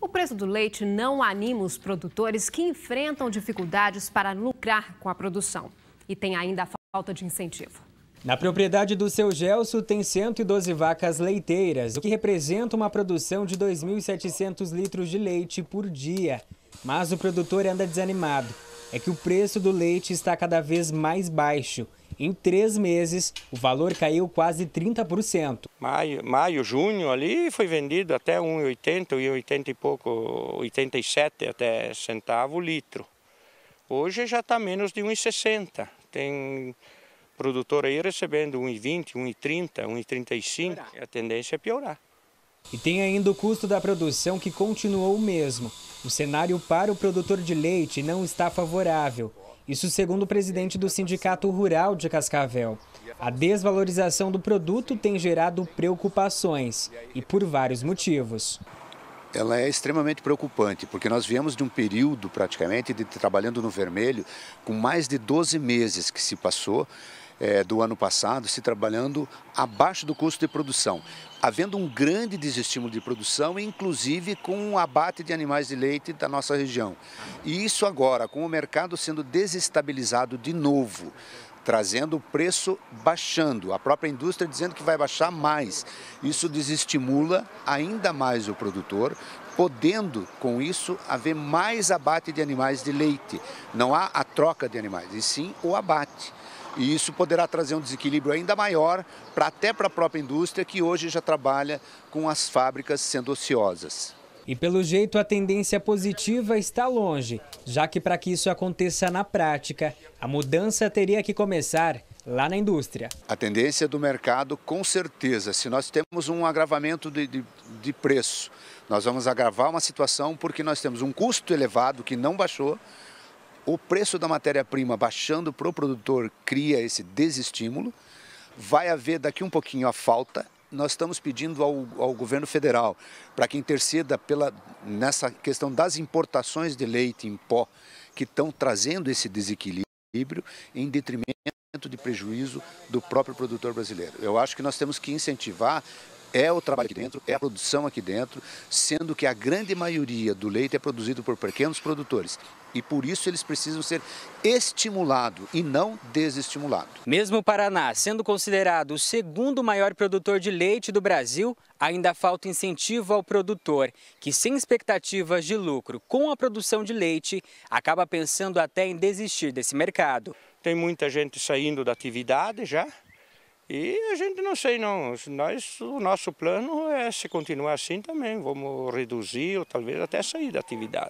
O preço do leite não anima os produtores que enfrentam dificuldades para lucrar com a produção. E tem ainda a falta de incentivo. Na propriedade do seu Gelso tem 112 vacas leiteiras, o que representa uma produção de 2.700 litros de leite por dia. Mas o produtor anda desanimado. É que o preço do leite está cada vez mais baixo. Em três meses, o valor caiu quase 30%. Maio, maio junho ali foi vendido até 1,80 e e pouco, 87 até centavo o litro. Hoje já está menos de 1,60. Tem produtor aí recebendo 1,20, 1,30, 1,35. A tendência é piorar. E tem ainda o custo da produção que continuou o mesmo. O cenário para o produtor de leite não está favorável. Isso segundo o presidente do Sindicato Rural de Cascavel. A desvalorização do produto tem gerado preocupações e por vários motivos. Ela é extremamente preocupante, porque nós viemos de um período praticamente de trabalhando no vermelho com mais de 12 meses que se passou é, do ano passado se trabalhando abaixo do custo de produção, havendo um grande desestímulo de produção, inclusive com um abate de animais de leite da nossa região. E isso agora, com o mercado sendo desestabilizado de novo, trazendo o preço baixando, a própria indústria dizendo que vai baixar mais. Isso desestimula ainda mais o produtor, podendo com isso haver mais abate de animais de leite. Não há a troca de animais, e sim o abate. E isso poderá trazer um desequilíbrio ainda maior para até para a própria indústria que hoje já trabalha com as fábricas sendo ociosas. E pelo jeito a tendência positiva está longe, já que para que isso aconteça na prática, a mudança teria que começar lá na indústria. A tendência do mercado, com certeza, se nós temos um agravamento de, de, de preço, nós vamos agravar uma situação porque nós temos um custo elevado que não baixou o preço da matéria-prima baixando para o produtor cria esse desestímulo. Vai haver daqui um pouquinho a falta. Nós estamos pedindo ao, ao governo federal para que interceda pela, nessa questão das importações de leite em pó que estão trazendo esse desequilíbrio em detrimento de prejuízo do próprio produtor brasileiro. Eu acho que nós temos que incentivar é o trabalho aqui dentro, é a produção aqui dentro, sendo que a grande maioria do leite é produzido por pequenos produtores. E por isso eles precisam ser estimulados e não desestimulados. Mesmo o Paraná sendo considerado o segundo maior produtor de leite do Brasil, ainda falta incentivo ao produtor, que sem expectativas de lucro com a produção de leite, acaba pensando até em desistir desse mercado. Tem muita gente saindo da atividade já, e a gente não sei não, nós, o nosso plano é se continuar assim também, vamos reduzir ou talvez até sair da atividade.